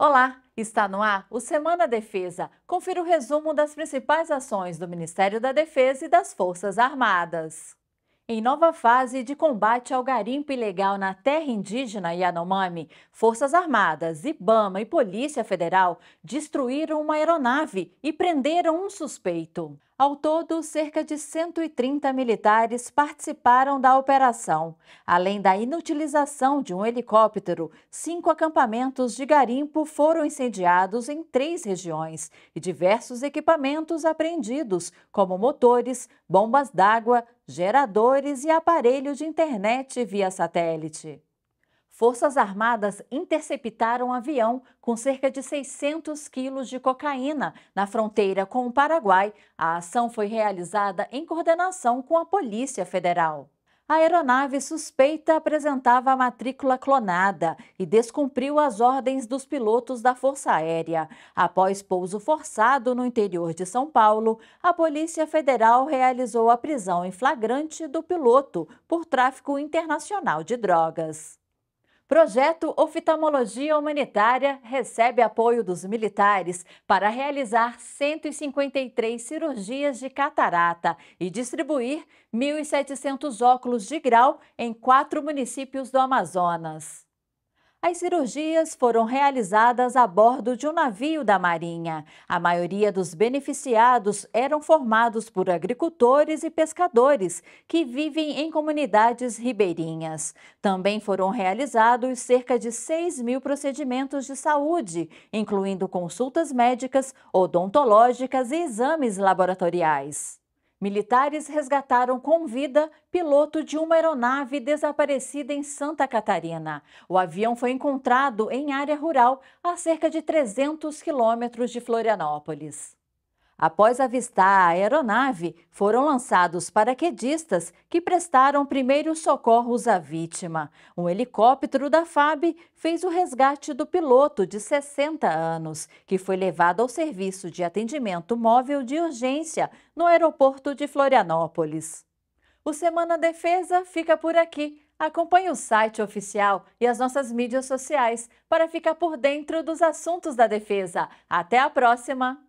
Olá, está no ar o Semana Defesa. Confira o resumo das principais ações do Ministério da Defesa e das Forças Armadas. Em nova fase de combate ao garimpo ilegal na terra indígena Yanomami, Forças Armadas, IBAMA e Polícia Federal destruíram uma aeronave e prenderam um suspeito. Ao todo, cerca de 130 militares participaram da operação, além da inutilização de um helicóptero. Cinco acampamentos de garimpo foram incendiados em três regiões e diversos equipamentos apreendidos, como motores, bombas d'água, geradores e aparelho de internet via satélite. Forças Armadas interceptaram um avião com cerca de 600 quilos de cocaína na fronteira com o Paraguai. A ação foi realizada em coordenação com a Polícia Federal. A aeronave suspeita apresentava a matrícula clonada e descumpriu as ordens dos pilotos da Força Aérea. Após pouso forçado no interior de São Paulo, a Polícia Federal realizou a prisão em flagrante do piloto por tráfico internacional de drogas. Projeto Oftalmologia Humanitária recebe apoio dos militares para realizar 153 cirurgias de catarata e distribuir 1.700 óculos de grau em quatro municípios do Amazonas. As cirurgias foram realizadas a bordo de um navio da Marinha. A maioria dos beneficiados eram formados por agricultores e pescadores que vivem em comunidades ribeirinhas. Também foram realizados cerca de 6 mil procedimentos de saúde, incluindo consultas médicas, odontológicas e exames laboratoriais. Militares resgataram com vida piloto de uma aeronave desaparecida em Santa Catarina. O avião foi encontrado em área rural, a cerca de 300 quilômetros de Florianópolis. Após avistar a aeronave, foram lançados paraquedistas que prestaram primeiros socorros à vítima. Um helicóptero da FAB fez o resgate do piloto de 60 anos, que foi levado ao serviço de atendimento móvel de urgência no aeroporto de Florianópolis. O Semana Defesa fica por aqui. Acompanhe o site oficial e as nossas mídias sociais para ficar por dentro dos assuntos da defesa. Até a próxima!